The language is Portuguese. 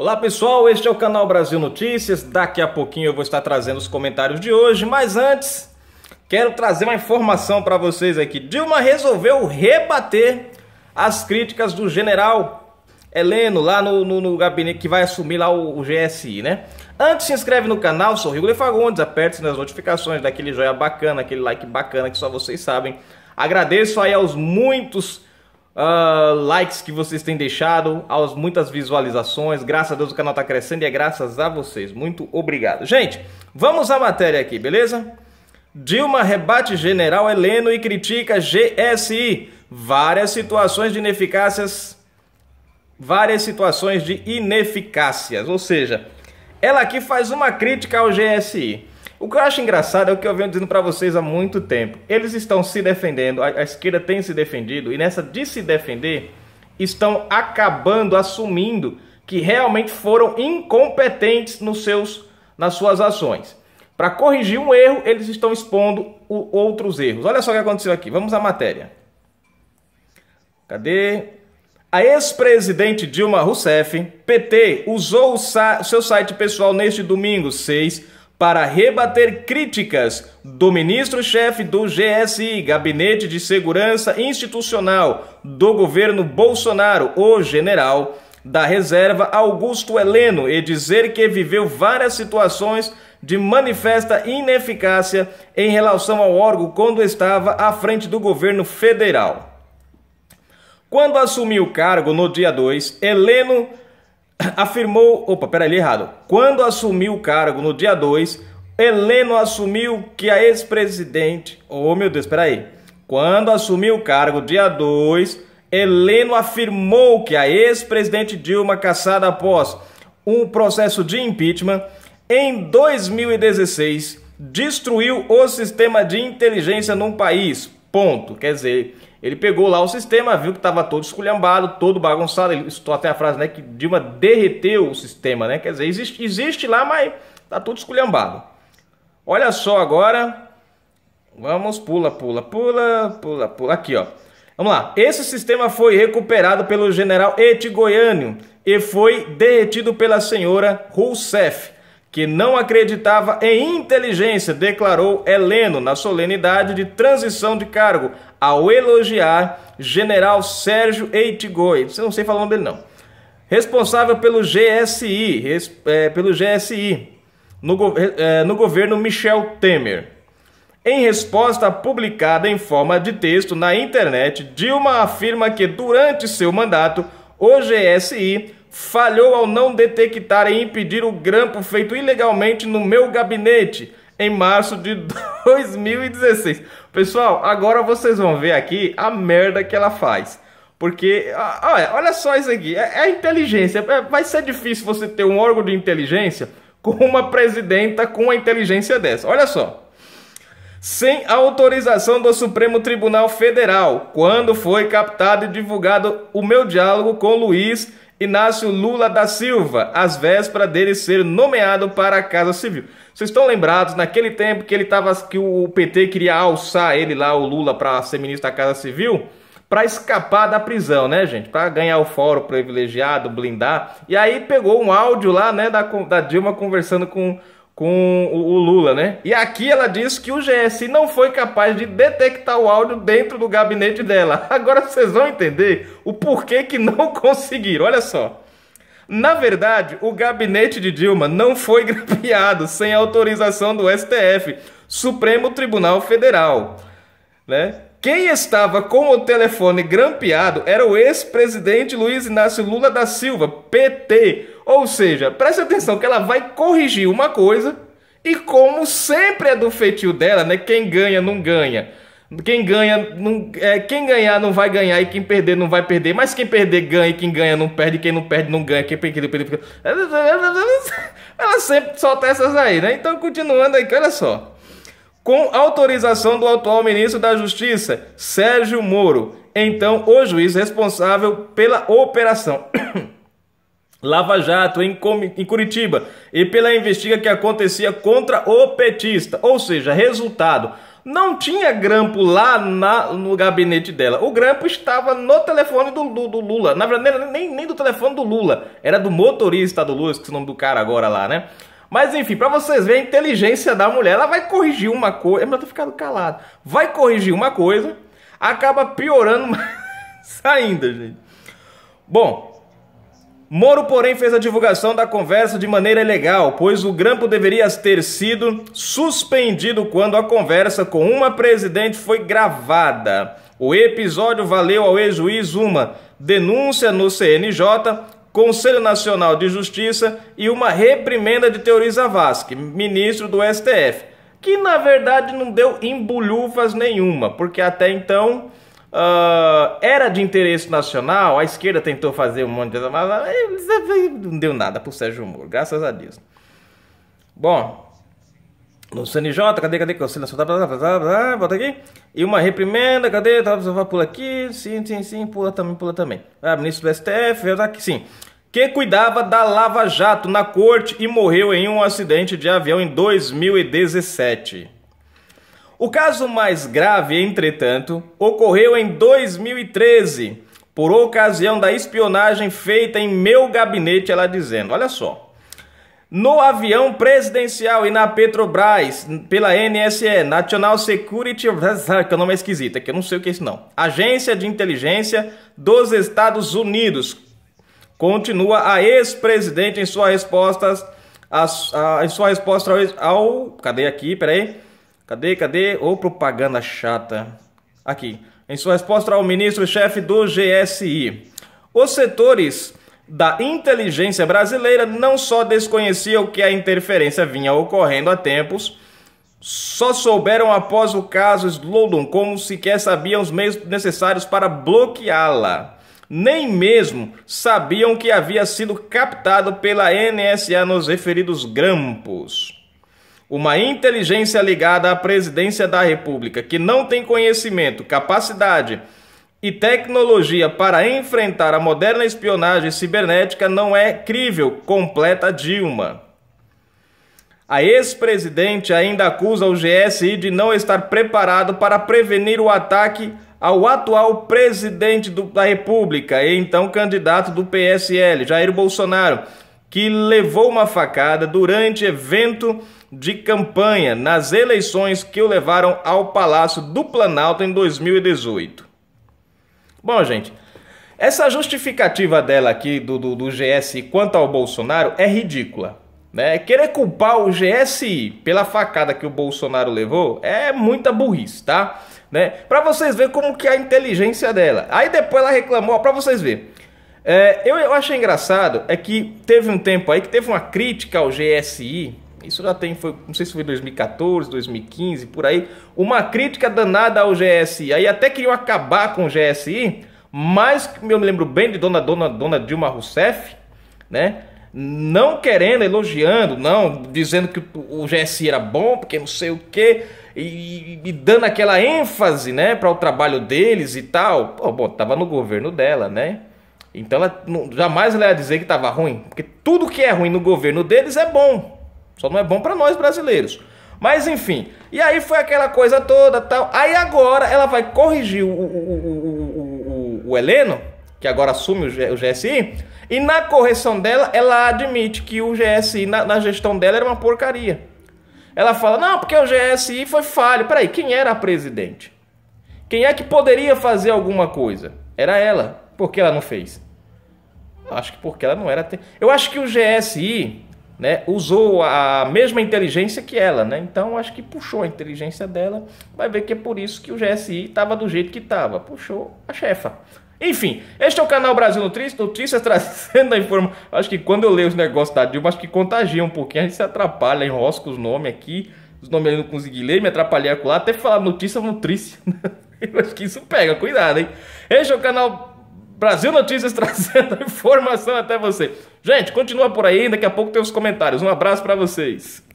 Olá pessoal, este é o canal Brasil Notícias. Daqui a pouquinho eu vou estar trazendo os comentários de hoje, mas antes quero trazer uma informação para vocês aqui. Dilma resolveu rebater as críticas do general Heleno lá no, no, no gabinete que vai assumir lá o, o, GSI, né? Antes se inscreve no canal, sou Rigolê Fagundes, aperte nas notificações, daquele joinha bacana, aquele like bacana que só vocês sabem. Agradeço aí aos muitos uh, likes que vocês têm deixado, às muitas visualizações. Graças a Deus o canal está crescendo e é graças a vocês. Muito obrigado. Gente, vamos à matéria aqui, beleza? Dilma rebate general Heleno e critica GSI. Várias situações de ineficácias. Várias situações de ineficácias. Ou seja, ela aqui faz uma crítica ao GSI. O que eu acho engraçado é o que eu venho dizendo para vocês há muito tempo. Eles estão se defendendo, a, a esquerda tem se defendido, e nessa de se defender, estão acabando assumindo que realmente foram incompetentes nos seus, nas suas ações. Para corrigir um erro, eles estão expondo o, outros erros. Olha só o que aconteceu aqui. Vamos à matéria. Cadê? A ex-presidente Dilma Rousseff, PT, usou o, o seu site pessoal neste domingo 6 para rebater críticas do ministro-chefe do GSI, Gabinete de Segurança Institucional do governo Bolsonaro, o general da reserva Augusto Heleno, e dizer que viveu várias situações de manifesta ineficácia em relação ao órgão quando estava à frente do governo federal. Quando assumiu o cargo no dia 2, Heleno afirmou. Opa, peraí, errado. Quando assumiu o cargo no dia 2, Heleno assumiu que a ex-presidente. Oh, meu Deus, peraí. Quando assumiu o cargo dia 2, Heleno afirmou que a ex-presidente Dilma, caçada após um processo de impeachment, em 2016 destruiu o sistema de inteligência num país. Ponto. Quer dizer, ele pegou lá o sistema, viu que estava todo esculhambado, todo bagunçado. Ele, citou até a frase, né? Que Dilma derreteu o sistema, né? Quer dizer, existe, existe lá, mas tá tudo esculhambado. Olha só agora. Vamos, pula, pula, pula, pula, pula. Aqui, ó. Vamos lá. Esse sistema foi recuperado pelo general Etigoiânio e foi derretido pela senhora Rousseff que não acreditava em inteligência, declarou Heleno na solenidade de transição de cargo, ao elogiar general Sérgio Eitigoi. Você não sei falar o nome dele, não. Responsável pelo GSI, res, é, pelo GSI no, é, no governo Michel Temer. Em resposta publicada em forma de texto na internet, Dilma afirma que durante seu mandato, o GSI falhou ao não detectar e impedir o grampo feito ilegalmente no meu gabinete em março de 2016. Pessoal, agora vocês vão ver aqui a merda que ela faz. Porque, olha, olha só isso aqui, é, é inteligência. É, vai ser difícil você ter um órgão de inteligência com uma presidenta com uma inteligência dessa. Olha só. Sem autorização do Supremo Tribunal Federal, quando foi captado e divulgado o meu diálogo com Luiz Inácio Lula da Silva, às vésperas dele ser nomeado para a Casa Civil. Vocês estão lembrados naquele tempo que ele tava que o PT queria alçar ele lá o Lula para ser ministro da Casa Civil? para escapar da prisão, né, gente? Para ganhar o fórum privilegiado, blindar. E aí pegou um áudio lá, né, da, da Dilma conversando com com o Lula, né? E aqui ela diz que o GSI não foi capaz de detectar o áudio dentro do gabinete dela. Agora vocês vão entender o porquê que não conseguiram. Olha só. Na verdade, o gabinete de Dilma não foi grampeado sem autorização do STF, Supremo Tribunal Federal, né? Quem estava com o telefone grampeado era o ex-presidente Luiz Inácio Lula da Silva, PT. Ou seja, preste atenção que ela vai corrigir uma coisa e como sempre é do feitio dela, né? Quem ganha não ganha. Quem ganha não, é, quem ganhar não vai ganhar e quem perder não vai perder. Mas quem perder ganha e quem ganha não perde, quem não perde não ganha. Quem perde perde. Ela sempre solta essas aí, né? Então continuando aí, olha só com autorização do atual ministro da Justiça, Sérgio Moro, então o juiz responsável pela operação. Lava Jato em, Curitiba e pela investiga que acontecia contra o petista, ou seja, resultado, não tinha grampo lá na, no gabinete dela. O grampo estava no telefone do, do, do Lula. Na verdade, nem, nem do telefone do Lula. Era do motorista do Lula, que o nome do cara agora lá, né? Mas enfim, para vocês verem a inteligência da mulher, ela vai corrigir uma coisa. Eu é melhor ficando ficado calado. Vai corrigir uma coisa, acaba piorando mais ainda, gente. Bom, Moro, porém, fez a divulgação da conversa de maneira ilegal, pois o grampo deveria ter sido suspendido quando a conversa com uma presidente foi gravada. O episódio valeu ao ex-juiz uma denúncia no CNJ Conselho Nacional de Justiça e uma reprimenda de Teori Zavascki, ministro do STF, que na verdade não deu embulhufas nenhuma, porque até então Uh, era de interesse nacional, a esquerda tentou fazer um monte de. Mas ah, não deu nada pro Sérgio Moro, graças a Deus. Bom, no CNJ, cadê, cadê, que Nacional, blá, blá, volta aqui, e uma reprimenda, cadê, tá, pula aqui, sim, sim, sim, pula também, pula também, ah, ministro do STF, tá aqui, sim, que cuidava da Lava Jato na corte e morreu em um acidente de avião em 2017. O caso mais grave, entretanto, ocorreu em 2013, por ocasião da espionagem feita em meu gabinete, ela dizendo, olha só, no avião presidencial e na Petrobras, pela NSE, National Security, que o é nome é esquisito, é que eu não sei o que é isso não. Agência de Inteligência dos Estados Unidos. Continua a ex-presidente em suas respostas a, a, em sua resposta ao, cadê aqui, peraí, cadê, cadê, ou oh, propaganda chata, aqui, em sua resposta ao ministro-chefe do GSI. Os setores da inteligência brasileira não só desconhecia o que a interferência vinha ocorrendo há tempos, só souberam após o caso Snowden como sequer sabiam os meios necessários para bloqueá-la. Nem mesmo sabiam que havia sido captado pela NSA nos referidos grampos. Uma inteligência ligada à presidência da República que não tem conhecimento, capacidade, e tecnologia para enfrentar a moderna espionagem cibernética não é crível, completa Dilma. A ex-presidente ainda acusa o GSI de não estar preparado para prevenir o ataque ao atual presidente do, da República e então candidato do PSL, Jair Bolsonaro, que levou uma facada durante evento de campanha nas eleições que o levaram ao Palácio do Planalto em 2018. Bom, gente, essa justificativa dela aqui do, do, do GSI quanto ao Bolsonaro é ridícula. Né? Querer culpar o GSI pela facada que o Bolsonaro levou é muita burrice, tá? Né? Para vocês verem como que é a inteligência dela. Aí depois ela reclamou, para vocês verem. É, eu, eu achei engraçado é que teve um tempo aí que teve uma crítica ao GSI isso já tem, foi, não sei se foi 2014, 2015, por aí, uma crítica danada ao GSI. Aí até queriam acabar com o GSI, mas eu me lembro bem de dona, dona, dona Dilma Rousseff, né? Não querendo, elogiando, não, dizendo que o GSI era bom, porque não sei o quê, e, e dando aquela ênfase, né, para o trabalho deles e tal. Pô, bom, tava no governo dela, né? Então ela, jamais ela ia dizer que estava ruim, porque tudo que é ruim no governo deles é bom. Só não é bom para nós brasileiros. Mas enfim, e aí foi aquela coisa toda tal. Aí agora ela vai corrigir o, o, o, o, o Heleno, que agora assume o, GSI, e na correção dela, ela admite que o GSI, na, na gestão dela, era uma porcaria. Ela fala, não, porque o GSI foi falho. Peraí, quem era a presidente? Quem é que poderia fazer alguma coisa? Era ela. Por que ela não fez? Acho que porque ela não era. Te... Eu acho que o GSI né, usou a mesma inteligência que ela, né? Então acho que puxou a inteligência dela. Vai ver que é por isso que o GSI estava do jeito que estava. Puxou a chefa. Enfim, este é o canal Brasil Notícias, notícias trazendo a informação. Acho que quando eu leio os negócios da Dilma, acho que contagia um pouquinho, a gente se atrapalha, enrosca os nomes aqui, os nomes eu não consegui ler, me atrapalhei lá, até falar notícia nutrícia. eu acho que isso pega, cuidado, hein? Este é o canal Brasil Notícias trazendo informação até você. Gente, continua por aí, daqui a pouco tem os comentários. Um abraço para vocês.